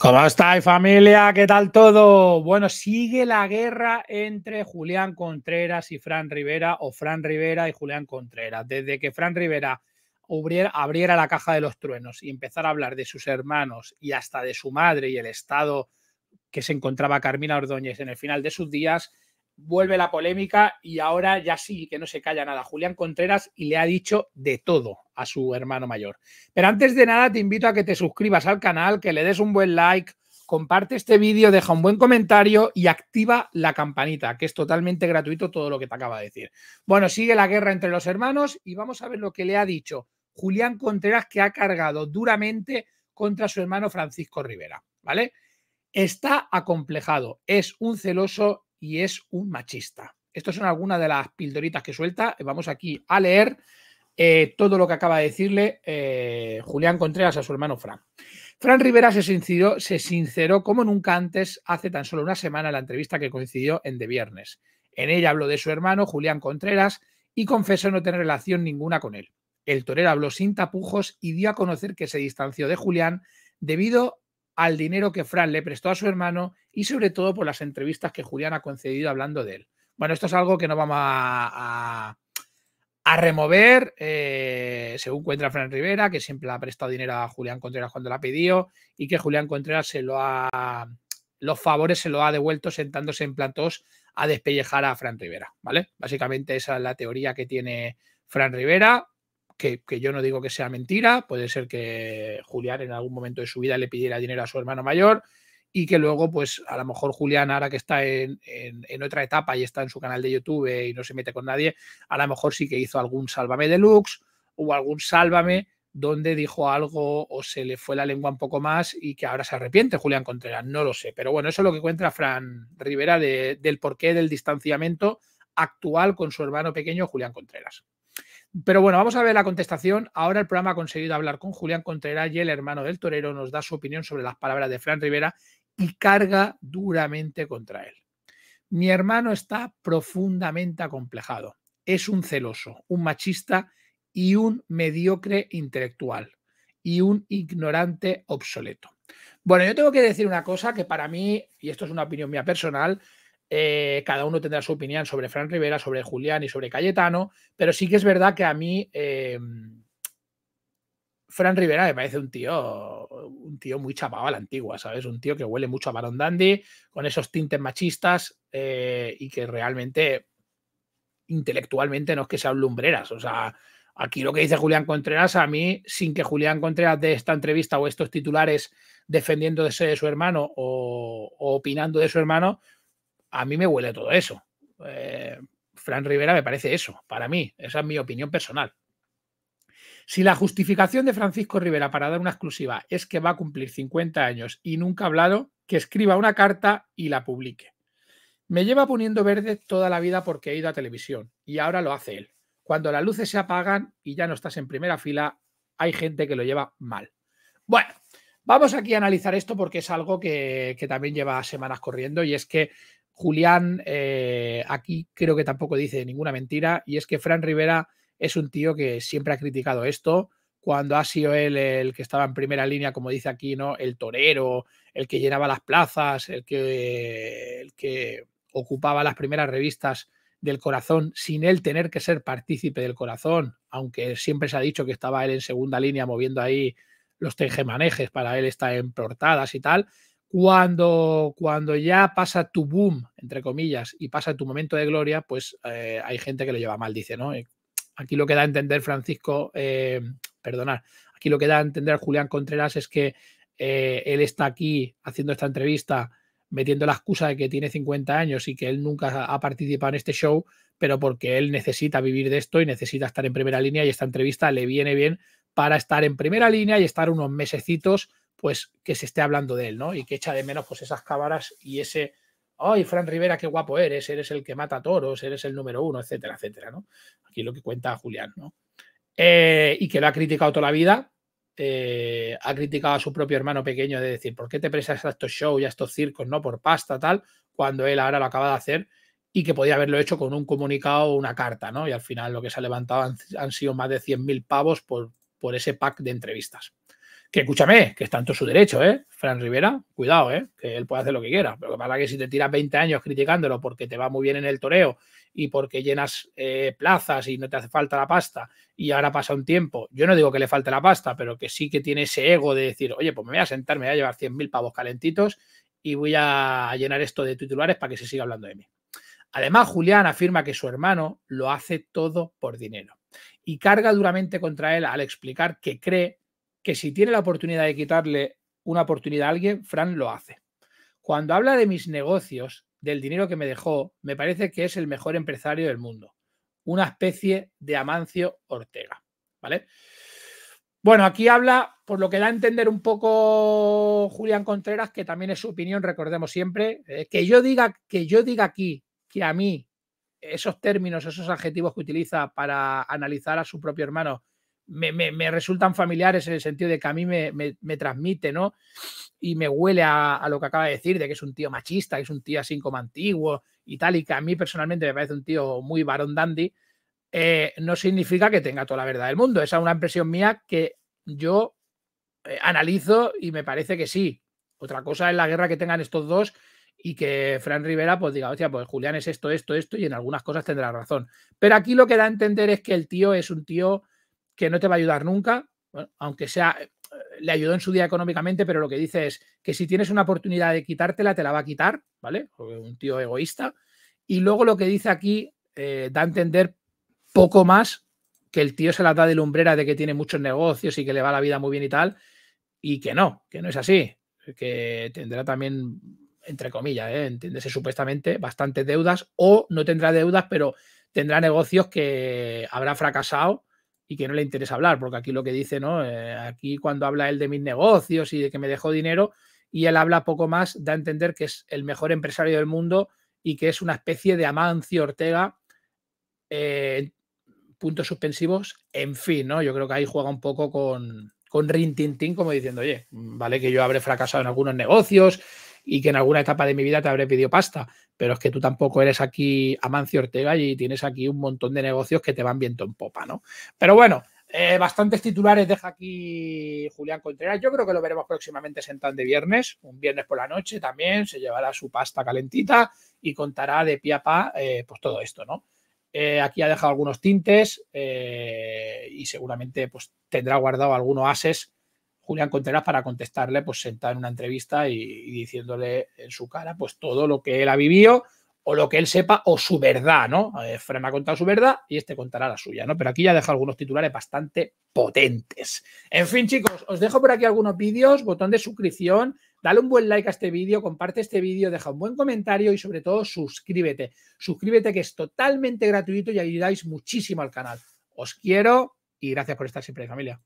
¿Cómo estáis familia? ¿Qué tal todo? Bueno, sigue la guerra entre Julián Contreras y Fran Rivera o Fran Rivera y Julián Contreras. Desde que Fran Rivera abriera la caja de los truenos y empezara a hablar de sus hermanos y hasta de su madre y el estado que se encontraba Carmina Ordóñez en el final de sus días, vuelve la polémica y ahora ya sí que no se calla nada. Julián Contreras y le ha dicho de todo a su hermano mayor. Pero antes de nada te invito a que te suscribas al canal, que le des un buen like, comparte este vídeo, deja un buen comentario y activa la campanita, que es totalmente gratuito todo lo que te acaba de decir. Bueno, sigue la guerra entre los hermanos y vamos a ver lo que le ha dicho Julián Contreras, que ha cargado duramente contra su hermano Francisco Rivera, ¿vale? Está acomplejado, es un celoso y es un machista. Estas son algunas de las pildoritas que suelta. Vamos aquí a leer eh, todo lo que acaba de decirle eh, Julián Contreras a su hermano Fran. Fran Rivera se sinceró, se sinceró como nunca antes hace tan solo una semana en la entrevista que coincidió en De Viernes. En ella habló de su hermano, Julián Contreras, y confesó no tener relación ninguna con él. El torero habló sin tapujos y dio a conocer que se distanció de Julián debido al dinero que Fran le prestó a su hermano y sobre todo por las entrevistas que Julián ha concedido hablando de él. Bueno, esto es algo que no vamos a, remover, eh, según cuenta Fran Rivera, que siempre le ha prestado dinero a Julián Contreras cuando la ha pedido y que Julián Contreras se lo ha, los favores se lo ha devuelto sentándose en platos a despellejar a Fran Rivera, ¿vale? Básicamente esa es la teoría que tiene Fran Rivera que, yo no digo que sea mentira, puede ser que Julián en algún momento de su vida le pidiera dinero a su hermano mayor y que luego, pues a lo mejor Julián, ahora que está en, otra etapa y está en su canal de YouTube y no se mete con nadie, a lo mejor sí que hizo algún Sálvame Deluxe o algún Sálvame donde dijo algo o se le fue la lengua un poco más y que ahora se arrepiente Julián Contreras, no lo sé. Pero bueno, eso es lo que cuenta Fran Rivera del porqué del distanciamiento actual con su hermano pequeño Julián Contreras. Pero bueno, vamos a ver la contestación. Ahora el programa ha conseguido hablar con Julián Contreras y el hermano del torero nos da su opinión sobre las palabras de Fran Rivera y carga duramente contra él. Mi hermano está profundamente acomplejado. Es un celoso, un machista y un mediocre intelectual y un ignorante obsoleto. Bueno, yo tengo que decir una cosa que para mí, y esto es una opinión mía personal, eh, cada uno tendrá su opinión sobre Fran Rivera, sobre Julián y sobre Cayetano, pero sí que es verdad que a mí em, Fran Rivera me parece un tío, un tío muy chapado a la antigua, ¿sabes? Un tío que huele mucho a Baron Dandy, con esos tintes machistas eh, y que realmente intelectualmente no es que sean lumbreras. O sea, aquí lo que dice Julián Contreras, a mí, sin que Julián Contreras dé esta entrevista o estos titulares defendiéndose de su hermano o opinando de su hermano, a mí me huele todo eso. Eh, Fran Rivera me parece eso, para mí, esa es mi opinión personal. Si la justificación de Francisco Rivera para dar una exclusiva es que va a cumplir 50 años y nunca ha hablado, que escriba una carta y la publique. Me lleva poniendo verde toda la vida porque he ido a televisión y ahora lo hace él. Cuando las luces se apagan y ya no estás en primera fila, hay gente que lo lleva mal. Bueno, vamos aquí a analizar esto porque es algo que también lleva semanas corriendo y es que Julián eh, aquí creo que tampoco dice ninguna mentira y es que Fran Rivera es un tío que siempre ha criticado esto cuando ha sido él el que estaba en primera línea, como dice aquí, ¿no? El torero, el que llenaba las plazas, el que, el que ocupaba las primeras revistas del corazón sin él tener que ser partícipe del corazón, aunque siempre se ha dicho que estaba él en segunda línea moviendo ahí los tejemanejes, para él está en portadas y tal, cuando, cuando ya pasa tu boom, entre comillas, y pasa tu momento de gloria, pues eh, hay gente que lo lleva mal, dice, ¿no? Eh, aquí lo que da a entender Francisco, eh, perdonar, aquí lo que da a entender Julián Contreras es que él está aquí haciendo esta entrevista metiendo la excusa de que tiene 50 años y que él nunca ha participado en este show, pero porque él necesita vivir de esto y necesita estar en primera línea y esta entrevista le viene bien para estar en primera línea y estar unos mesecitos pues que se esté hablando de él, ¿no? Y que echa de menos pues esas cámaras y ese, ay, Fran Rivera, qué guapo eres, eres el que mata toros, eres el número uno, etcétera, etcétera, ¿no? Aquí lo que cuenta Julián, ¿no? Eh, y que lo ha criticado toda la vida, eh, ha criticado a su propio hermano pequeño de decir, ¿por qué te presas a estos shows y a estos circos, no? Por pasta, tal, cuando él ahora lo acaba de hacer y que podía haberlo hecho con un comunicado o una carta, ¿no? Y al final lo que se ha levantado han, sido más de 100.000 pavos por, por ese pack de entrevistas. Que escúchame, que está tanto todo su derecho, ¿eh? Fran Rivera, cuidado, ¿eh? Que él puede hacer lo que quiera. Pero que pasa que si te tiras 20 años criticándolo porque te va muy bien en el toreo y porque llenas eh, plazas y no te hace falta la pasta y ahora pasa un tiempo, yo no digo que le falte la pasta, pero que sí que tiene ese ego de decir, oye, pues me voy a sentar, me voy a llevar 100.000 pavos calentitos y voy a llenar esto de titulares para que se siga hablando de mí. Además, Julián afirma que su hermano lo hace todo por dinero y carga duramente contra él al explicar que cree que si tiene la oportunidad de quitarle una oportunidad a alguien, Fran lo hace. Cuando habla de mis negocios, del dinero que me dejó, me parece que es el mejor empresario del mundo. Una especie de Amancio Ortega. ¿Vale? Bueno, aquí habla, por lo que da a entender un poco Julián Contreras, que también es su opinión, recordemos siempre, eh, que, yo diga, que yo diga aquí que a mí esos términos, esos adjetivos que utiliza para analizar a su propio hermano me, resultan familiares en el sentido de que a mí me, me transmite, ¿no? Y me huele a, lo que acaba de decir, de que es un tío machista, que es un tío así como antiguo y tal, y que a mí personalmente me parece un tío muy varón dandy, eh, no significa que tenga toda la verdad del mundo. Esa es una impresión mía que yo eh, analizo y me parece que sí. Otra cosa es la guerra que tengan estos dos y que Fran Rivera pues diga, hostia, pues Julián es esto, esto, esto, y en algunas cosas tendrá razón. Pero aquí lo que da a entender es que el tío es un tío que no te va a ayudar nunca, aunque sea, eh, le ayudó en su día económicamente, pero lo que dice es que si tienes una oportunidad de quitártela, te la va a quitar, ¿vale? Un tío egoísta. Y luego lo que dice aquí eh, da a entender poco más que el tío se la da de lumbrera de que tiene muchos negocios y que le va la vida muy bien y tal, y que no, que no es así, que tendrá también, entre comillas, ¿eh? entiéndese supuestamente, bastantes deudas o no tendrá deudas, pero tendrá negocios que habrá fracasado y que no le interesa hablar, porque aquí lo que dice, ¿no? Eh, aquí cuando habla él de mis negocios y de que me dejó dinero y él habla poco más, da a entender que es el mejor empresario del mundo y que es una especie de Amancio Ortega, eh, puntos suspensivos, en fin, ¿no? Yo creo que ahí juega un poco con, con Rin Tin Tin, como diciendo, oye, vale que yo habré fracasado en algunos negocios y que en alguna etapa de mi vida te habré pedido pasta, pero es que tú tampoco eres aquí Amancio Ortega y tienes aquí un montón de negocios que te van viento en popa, ¿no? Pero bueno, eh, bastantes titulares deja aquí Julián Contreras. Yo creo que lo veremos próximamente sentado de viernes, un viernes por la noche también. Se llevará su pasta calentita y contará de pie a pa eh, pues todo esto, ¿no? Eh, aquí ha dejado algunos tintes y seguramente pues, tendrá guardado algunos ases Julián Contreras para contestarle, pues sentado en una entrevista y, diciéndole en su cara, pues todo lo que él ha vivido o lo que él sepa o su verdad, ¿no? Eh, frema ha contado su verdad y este contará la suya, ¿no? Pero aquí ya deja algunos titulares bastante potentes. En fin, chicos, os dejo por aquí algunos vídeos, botón de suscripción, dale un buen like a este vídeo, comparte este vídeo, deja un buen comentario y sobre todo suscríbete. Suscríbete que es totalmente gratuito y ayudáis muchísimo al canal. Os quiero y gracias por estar siempre, familia.